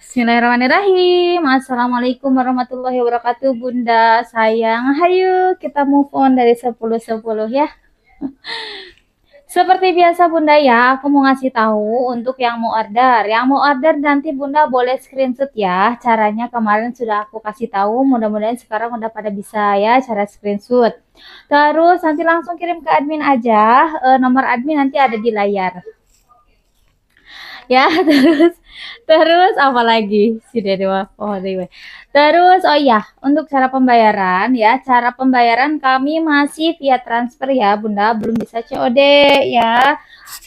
Bismillahirrahmanirrahim. Assalamualaikum warahmatullahi wabarakatuh, Bunda. Sayang, hayu kita move on dari 10-10 ya. Seperti biasa Bunda ya, aku mau ngasih tahu untuk yang mau order. Yang mau order nanti Bunda boleh screenshot ya. Caranya kemarin sudah aku kasih tahu, mudah-mudahan sekarang udah pada bisa ya cara screenshot. Terus nanti langsung kirim ke admin aja, e, nomor admin nanti ada di layar ya terus terus apa lagi si Dewa oh Dewa terus oh ya untuk cara pembayaran ya cara pembayaran kami masih via transfer ya Bunda belum bisa COD ya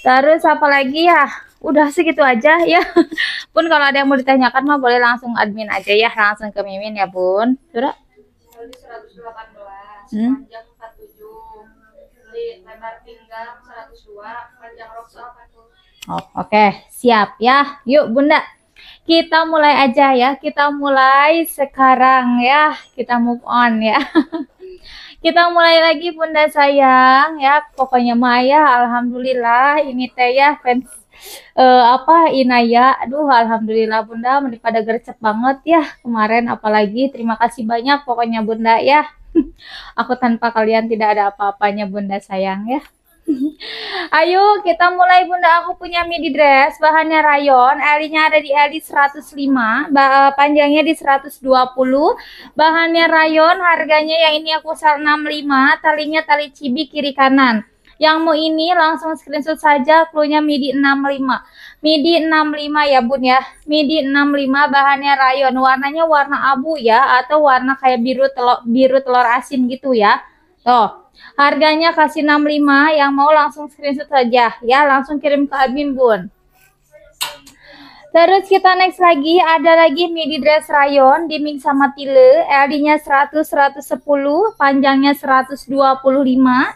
terus apa lagi ya udah segitu aja ya pun kalau ada yang mau ditanyakan mah boleh langsung admin aja ya langsung ke Mimin ya Bun sudah hmm? Oke, siap ya. Yuk Bunda, kita mulai aja ya. Kita mulai sekarang ya. Kita move on ya. kita mulai lagi Bunda sayang ya. Pokoknya Maya alhamdulillah ini teh ya fans uh, apa Inaya. Aduh alhamdulillah Bunda pada gercep banget ya kemarin apalagi terima kasih banyak pokoknya Bunda ya. Aku tanpa kalian tidak ada apa-apanya Bunda sayang ya. Ayo kita mulai Bunda aku punya midi dress bahannya rayon Elinya ada di Eli 105 eh, panjangnya di 120 bahannya rayon harganya yang ini aku sel 65 talinya tali cibi kiri kanan yang mau ini langsung screenshot saja klunya midi 65 midi 65 ya bun ya midi 65 bahannya rayon warnanya warna abu ya atau warna kayak biru telur biru telur asin gitu ya tuh Harganya kasih 65, yang mau langsung screenshot saja ya, langsung kirim ke admin Bun. Terus kita next lagi, ada lagi midi dress rayon, dimix sama tile, LD-nya 100, 110, panjangnya 125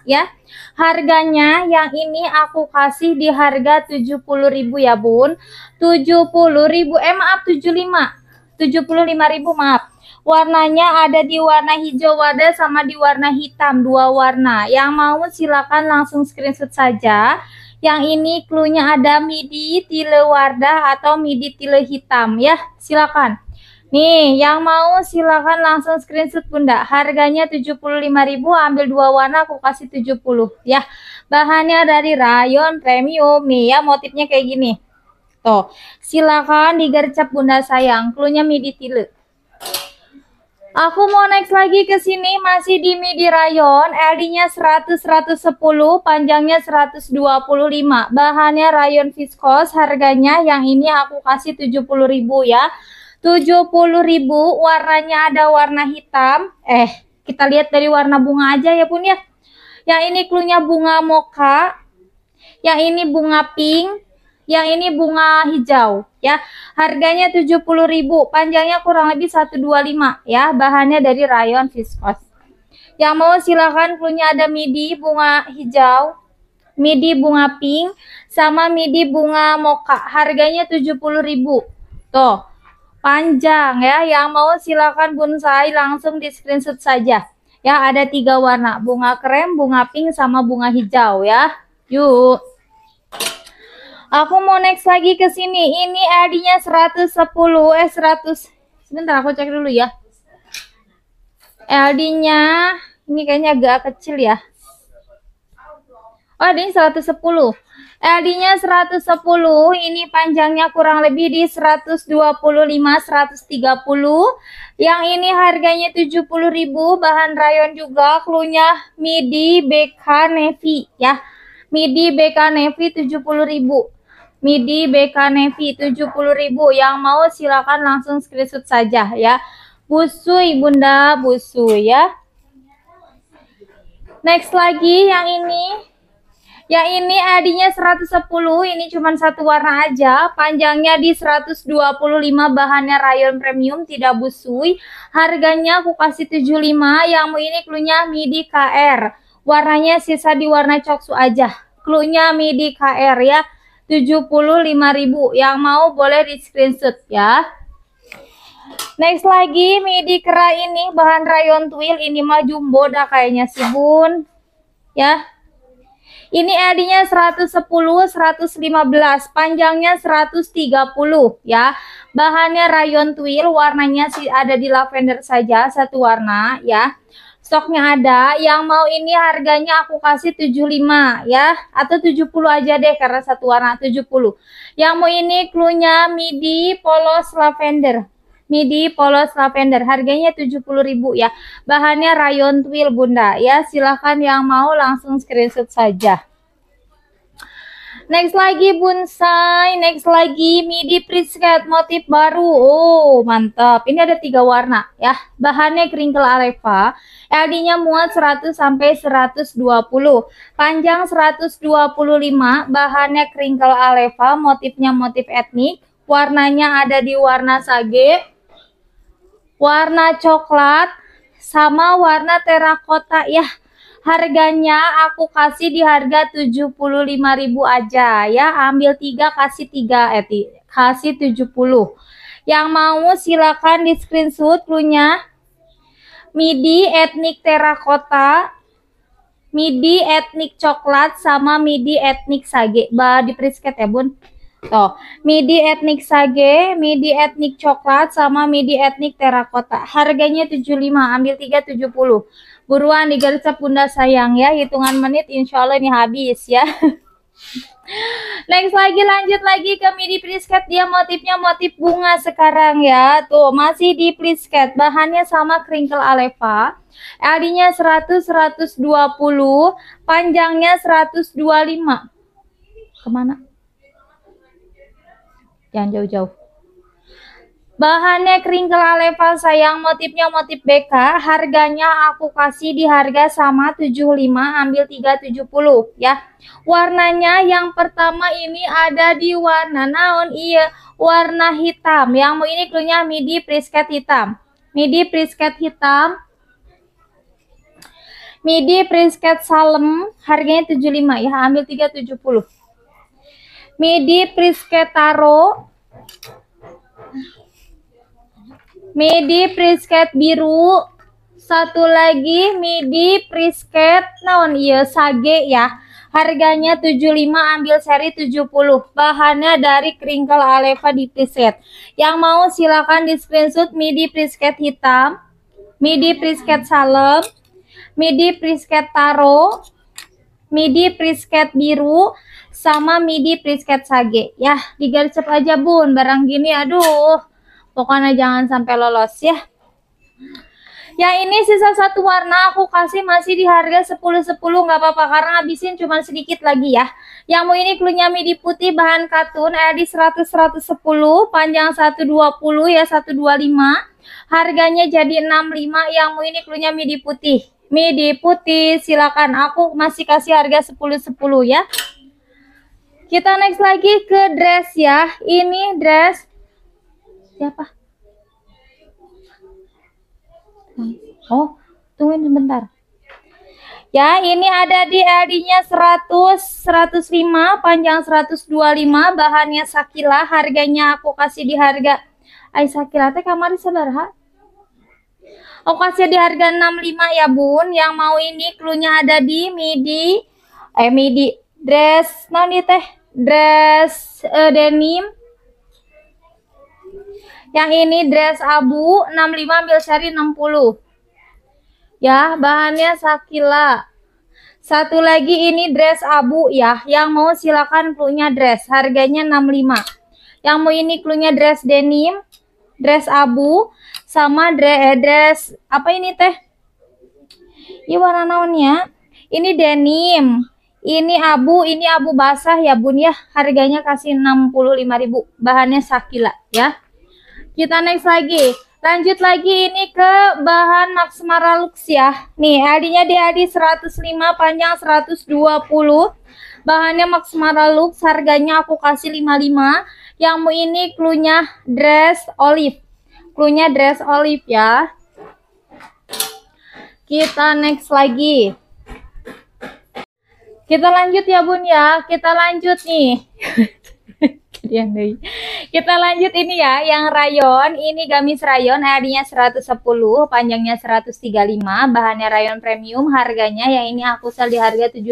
ya. Harganya yang ini aku kasih di harga 70.000 ya bun, 70.000, eh maaf 75, 75.000 maaf. Warnanya ada di warna hijau wadah sama di warna hitam, dua warna. Yang mau silakan langsung screenshot saja. Yang ini klunya ada midi tile wardah atau midi tile hitam ya. Silakan. Nih, yang mau silakan langsung screenshot Bunda. Harganya 75.000, ambil dua warna aku kasih 70 ya. Bahannya dari rayon premium nih ya, motifnya kayak gini. Tuh, silakan digercep Bunda sayang. Klunya midi tile. Aku mau next lagi ke sini masih di midi rayon, LD-nya 100 110, panjangnya 125. Bahannya rayon viskos, harganya yang ini aku kasih 70.000 ya. 70.000, warnanya ada warna hitam. Eh, kita lihat dari warna bunga aja ya, Bun ya. Yang ini klunya bunga moka. Yang ini bunga pink, yang ini bunga hijau ya. Harganya 70.000, panjangnya kurang lebih 125 ya. Bahannya dari rayon viskos. Yang mau silahkan punya ada midi bunga hijau, midi bunga pink, sama midi bunga moka. Harganya 70.000. Tuh. Panjang ya. Yang mau silahkan bonsai langsung di screenshot saja. Ya, ada tiga warna, bunga krem, bunga pink, sama bunga hijau ya. Yuk. Aku mau next lagi ke sini. Ini ID-nya 110 eh 100. Sebentar aku cek dulu ya. id nya ini kayaknya agak kecil ya. Oh, ini 110. id nya 110, ini panjangnya kurang lebih di 125 130. Yang ini harganya 70.000, bahan rayon juga, klunya midi BK navy ya. Midi BK navy 70.000 midi BK Navy 70.000 yang mau silakan langsung screenshot saja ya busui bunda busui ya next lagi yang ini yang ini adinya 110 ini cuma satu warna aja panjangnya di 125 bahannya rayon premium tidak busui harganya aku kasih 75 yang ini klunya midi KR warnanya sisa di warna coksu aja klunya midi KR ya 75.000 yang mau boleh di screenshot ya next lagi midi kera ini bahan rayon twill ini mah jumbo dah kayaknya sih bun ya ini sepuluh nya 110, 115, panjangnya 130 ya. Bahannya rayon twill, warnanya sih ada di lavender saja satu warna ya stoknya ada. Yang mau ini harganya aku kasih 75 ya atau 70 aja deh karena satu warna 70. Yang mau ini klunya midi polos lavender. Midi polos lavender harganya 70.000 ya. Bahannya rayon twill Bunda ya. Silahkan yang mau langsung screenshot saja. Next lagi bonsai, next lagi midi prisket motif baru. Oh, mantap. Ini ada tiga warna ya. Bahannya kringkel areva. LD-nya muat 100 sampai 120. Panjang 125, bahannya kringkel areva, motifnya motif etnik. Warnanya ada di warna sage, warna coklat, sama warna terakota ya Harganya aku kasih di harga 75.000 aja ya. Ambil tiga kasih 3 eh kasih 70. Yang mau silakan di screenshot punya Midi etnik terakota, midi etnik coklat sama midi etnik sage. Bah di prisket ya, Bun. Tuh, midi etnik sage, midi etnik coklat sama midi etnik terakota. Harganya 75, ambil tujuh puluh Buruan digercep bunda sayang ya. Hitungan menit insya Allah ini habis ya. Next lagi lanjut lagi ke mini prisket dia motifnya motif bunga sekarang ya tuh masih di prisket bahannya sama crinkle aleva LD-nya 100 120 panjangnya 125 kemana jangan jauh-jauh Bahannya kering kelalepa sayang, motifnya motif BK, harganya aku kasih di harga sama 75, ambil 370 ya. Warnanya yang pertama ini ada di warna naon iya, warna hitam. Yang mau ini klunya midi prisket hitam. Midi prisket hitam. Midi prisket salem, harganya 75 ya, ambil 370. Midi prisket taro midi prisket biru satu lagi midi prisket naon iya sage ya harganya 75 ambil seri 70 bahannya dari kringkel aleva di preset yang mau silakan di screenshot midi prisket hitam midi prisket salem midi prisket taro midi prisket biru sama midi prisket sage ya digarcep aja bun barang gini aduh Pokoknya jangan sampai lolos ya. ya ini sisa satu warna aku kasih masih di harga 10-10 nggak apa-apa karena habisin cuma sedikit lagi ya. Yang mau ini klunya midi putih bahan katun eh, ID 100-110 panjang 120 ya 125. Harganya jadi 65 yang mau ini klunya midi putih. Midi putih silakan aku masih kasih harga 10-10 ya. Kita next lagi ke dress ya. Ini dress Siapa? Oh, tungguin sebentar. Ya, ini ada di LD-nya 100, 105, panjang 125, bahannya sakila, harganya aku kasih di harga ay sakila teh kamari sabaraha? Aku kasih di harga 65 ya, Bun. Yang mau ini klunya ada di midi eh midi dress non teh dress uh, denim yang ini dress abu 65 ambil seri 60. Ya, bahannya sakila. Satu lagi ini dress abu ya. Yang mau silakan klunya dress, harganya 65. Yang mau ini klunya dress denim, dress abu sama dress, eh, dress apa ini teh? Ini warna naonnya? Ini denim. Ini abu, ini abu basah ya Bun ya. Harganya kasih 65.000. Bahannya sakila ya. Kita next lagi. Lanjut lagi ini ke bahan Maxmara Lux ya. Nih, adinya di adi 105 panjang 120. Bahannya Maxmara Lux, harganya aku kasih 55. Yang mau ini klunya dress olive. Klunya dress olive ya. Kita next lagi. Kita lanjut ya Bun ya. Kita lanjut nih. deh. Kita lanjut ini ya, yang rayon, ini gamis rayon, harganya 110, panjangnya 135, bahannya rayon premium, harganya yang ini aku sel di harga 75.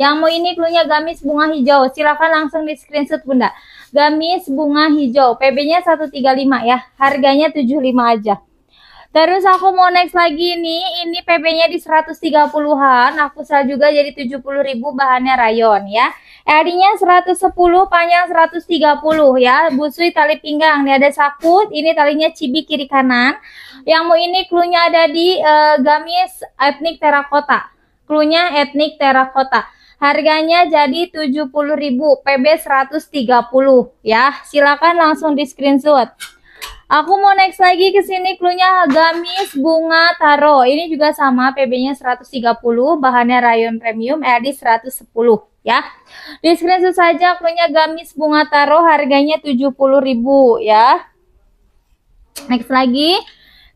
Yang mau ini klunya gamis bunga hijau. Silahkan langsung di screenshot bunda. Gamis bunga hijau. PB-nya 135 ya. Harganya 75 aja. Terus aku mau next lagi nih, ini PP-nya di 130-an, aku sel juga jadi 70.000 bahannya rayon ya. eri 110, panjang 130 ya. Busui tali pinggang, ini ada sakut, ini talinya cibi kiri kanan. Yang mau ini klunya ada di uh, gamis etnik terakota. Klunya etnik terakota. Harganya jadi 70.000, PB 130 ya. Silakan langsung di screenshot. Aku mau next lagi ke sini klunya gamis bunga taro. Ini juga sama PB-nya 130, bahannya rayon premium, RD 110 ya. Di screenshot saja klunya gamis bunga taro harganya 70.000 ya. Next lagi.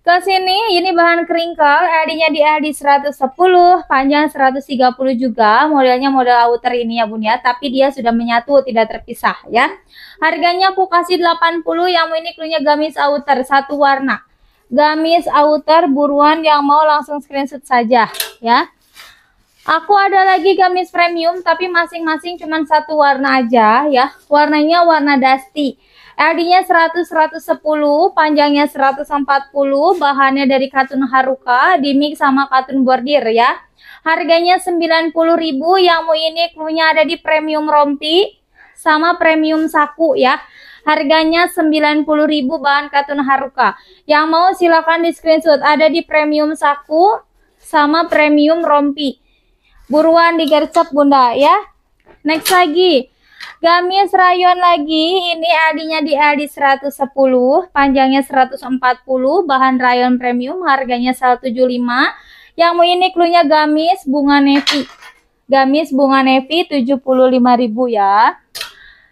Ke sini ini bahan kringkel. Adinya di AD 110, panjang 130 juga, modelnya model outer ini ya bun ya, tapi dia sudah menyatu, tidak terpisah ya. Harganya aku kasih 80, yang ini klunya gamis outer, satu warna. Gamis outer buruan yang mau langsung screenshot saja ya. Aku ada lagi gamis premium, tapi masing-masing cuma satu warna aja ya, warnanya warna dusty LD-nya 100 110, panjangnya 140, bahannya dari katun haruka, dimik sama katun bordir ya. Harganya 90.000, yang mau ini klunya ada di premium rompi sama premium saku ya. Harganya 90.000 bahan katun haruka. Yang mau silakan di screenshot, ada di premium saku sama premium rompi. Buruan digercep Bunda ya. Next lagi. Gamis rayon lagi, ini adinya di Ali 110, panjangnya 140, bahan rayon premium, harganya 175. Yang ini klunya gamis bunga nevi. Gamis bunga nevi ribu ya.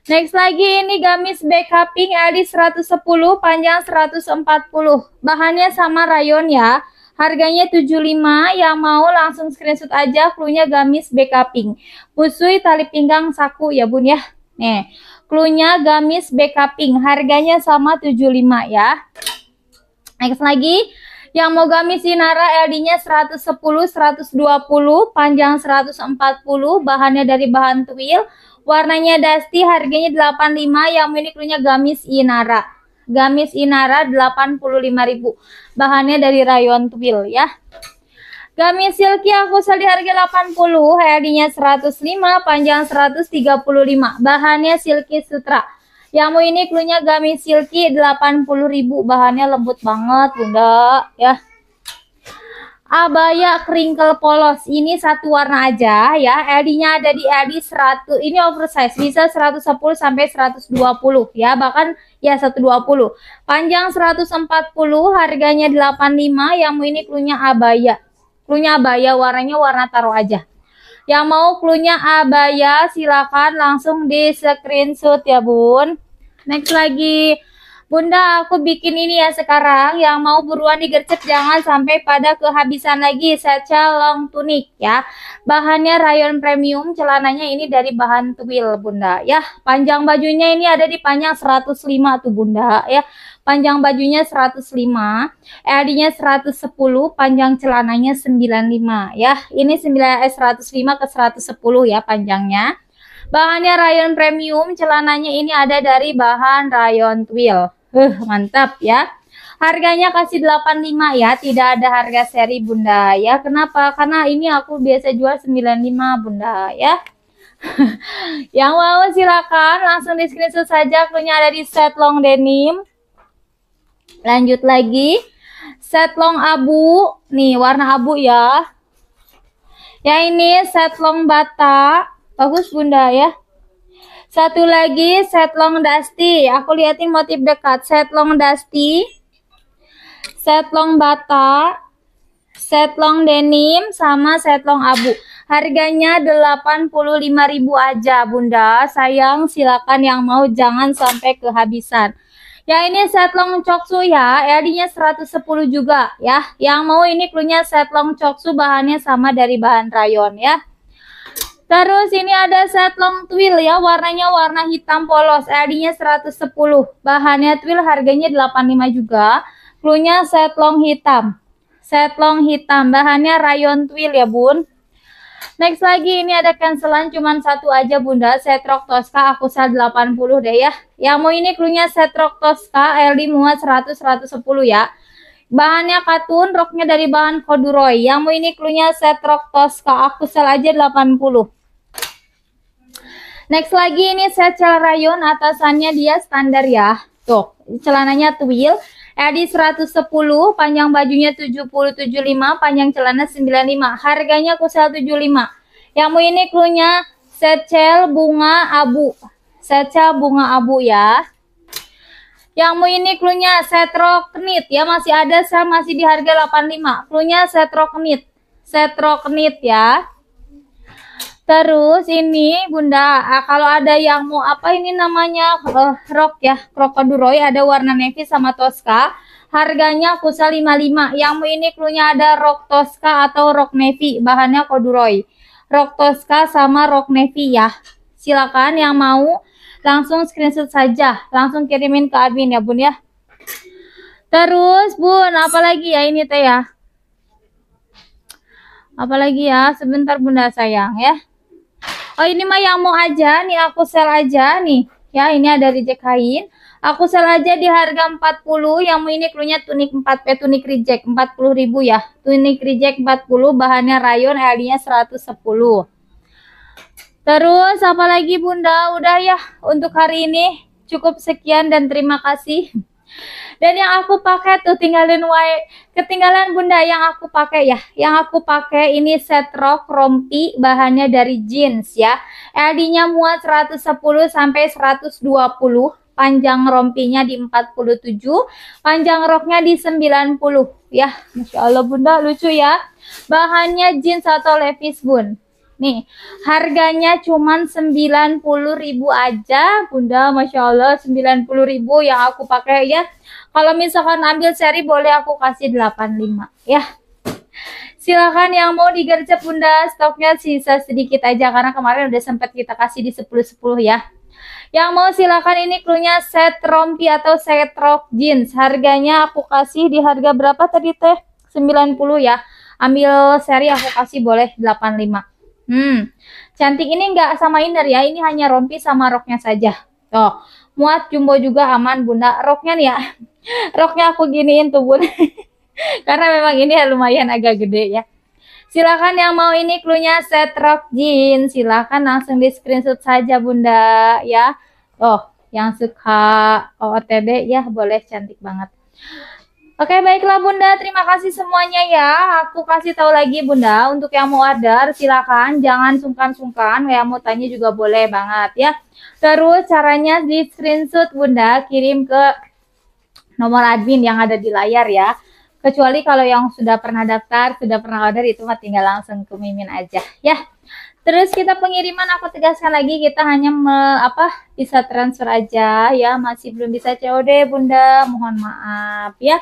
Next lagi ini gamis BK pink seratus 110, panjang 140. Bahannya sama rayon ya. Harganya 75, yang mau langsung screenshot aja klunya gamis BK Pink. Pusui tali pinggang saku ya bun ya. Nih, klunya gamis BK Pink. Harganya sama 75 ya. Next lagi. Yang mau gamis Sinara LD-nya 110, 120, panjang 140, bahannya dari bahan twill, warnanya dusty, harganya 85, yang ini klunya gamis Inara gamis Inara 85.000. Bahannya dari rayon twill ya. Gamis silky aku sel di harga 80, HLD-nya 105, panjang 135. Bahannya silky sutra. Yang mau ini klunya gamis silky 80.000, bahannya lembut banget, Bunda, ya. Abaya kringkel polos. Ini satu warna aja ya. LD-nya ada di LD 100. Ini oversize bisa 110 sampai 120 ya. Bahkan Ya 120. Panjang 140, harganya 85, yang mau ini klunya abaya. Klunya abaya warnanya warna taro aja. Yang mau klunya abaya silakan langsung di screenshot ya, Bun. Next lagi Bunda, aku bikin ini ya sekarang. Yang mau buruan digercep jangan sampai pada kehabisan lagi. Saya long tunik ya. Bahannya rayon premium, celananya ini dari bahan twill, Bunda. Ya, panjang bajunya ini ada di panjang 105 tuh, Bunda, ya. Panjang bajunya 105, LD-nya 110, panjang celananya 95 ya. Ini 9 eh, 105 ke 110 ya panjangnya. Bahannya rayon premium, celananya ini ada dari bahan rayon twill Uh, mantap ya. Harganya kasih 85 ya, tidak ada harga seri Bunda ya. Kenapa? Karena ini aku biasa jual 95 Bunda ya. yang mau silakan langsung di screenshot saja punya ada di set long denim. Lanjut lagi. Set long abu, nih warna abu ya. Ya ini set long bata. Bagus Bunda ya. Satu lagi set long dusty. Aku liatin motif dekat. Set long dusty. Set long bata. Set long denim sama set long abu. Harganya 85.000 aja, Bunda. Sayang, silakan yang mau jangan sampai kehabisan. Ya ini set long coksu ya, LD-nya 110 juga ya. Yang mau ini klunya set long coksu bahannya sama dari bahan rayon ya. Terus ini ada set long twill ya, warnanya warna hitam polos, ID-nya 110. Bahannya twill harganya 85 juga. Klunya set long hitam. Set long hitam, bahannya rayon twill ya, Bun. Next lagi ini ada cancelan cuman satu aja Bunda, set rock Tosca aku set 80 deh ya. Yang mau ini klunya set rock Tosca Eli muat 100 110 ya. Bahannya katun, roknya dari bahan corduroy. Yang mau ini klunya set rok Tosca, aku sel aja 80. Next lagi ini set cel rayon, atasannya dia standar ya. Tuh, celananya twill. edi 110, panjang bajunya 775, 75 panjang celana 95. Harganya aku sel 75. Yang mau ini klunya set cel bunga abu. Set cel bunga abu ya. Yang mau ini klunya setroknit ya masih ada saya masih di harga 85. Klunya setroknit. Setroknit ya. Terus ini Bunda, ah, kalau ada yang mau apa ini namanya uh, rok ya, krokoduroy ada warna navy sama toska. Harganya kusa 55. Yang mau ini klunya ada rok toska atau rok navy, bahannya koduroy. Rok toska sama rok navy ya. Silakan yang mau langsung screenshot saja langsung kirimin ke admin ya bun ya terus bun apalagi ya ini teh ya apalagi ya sebentar bunda sayang ya oh ini mah yang mau aja nih aku sel aja nih ya ini ada reject kain aku sel aja di harga 40 yang mau ini krunya tunik 4 p tunik reject 40 ribu ya tunik reject 40 bahannya rayon alinya 110 Terus apa lagi Bunda? Udah ya untuk hari ini cukup sekian dan terima kasih. Dan yang aku pakai tuh tinggalin wae. ketinggalan Bunda yang aku pakai ya. Yang aku pakai ini set rok rompi bahannya dari jeans ya. LD-nya muat 110 sampai 120 panjang rompinya di 47, panjang roknya di 90 ya. Masya Allah bunda lucu ya. Bahannya jeans atau levis bun. Nih, harganya cuma 90.000 aja, Bunda. Masya Allah, 90.000 yang aku pakai ya. Kalau misalkan ambil seri boleh aku kasih 85 ya. Silahkan yang mau digercep Bunda, stoknya sisa sedikit aja karena kemarin udah sempat kita kasih di 10-10 ya. Yang mau silahkan ini klunya set rompi atau set rok jeans. Harganya aku kasih di harga berapa tadi teh? 90 ya. Ambil seri aku kasih boleh 85 Hmm, cantik ini nggak sama inner ya, ini hanya rompi sama roknya saja. Tuh, muat jumbo juga aman bunda. Roknya nih ya, roknya aku giniin tuh bun. Karena memang ini ya lumayan agak gede ya. silakan yang mau ini klunya set rok jean, silakan langsung di screenshot saja bunda ya. Oh, yang suka OOTD ya boleh cantik banget. Oke, baiklah Bunda, terima kasih semuanya ya. Aku kasih tahu lagi Bunda, untuk yang mau order silakan, jangan sungkan-sungkan, yang mau tanya juga boleh banget ya. Terus caranya di screenshot Bunda, kirim ke nomor admin yang ada di layar ya. Kecuali kalau yang sudah pernah daftar, sudah pernah order itu mah tinggal langsung ke Mimin aja ya. Terus kita pengiriman aku tegaskan lagi kita hanya me, apa bisa transfer aja ya masih belum bisa COD Bunda mohon maaf ya.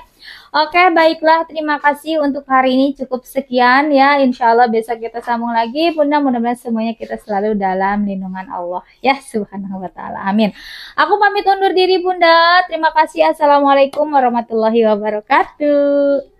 Oke baiklah terima kasih untuk hari ini cukup sekian ya Insya Allah besok kita sambung lagi Bunda mudah-mudahan semuanya kita selalu dalam lindungan Allah ya Subhanahu Wa Taala Amin. Aku pamit undur diri Bunda terima kasih Assalamualaikum warahmatullahi wabarakatuh.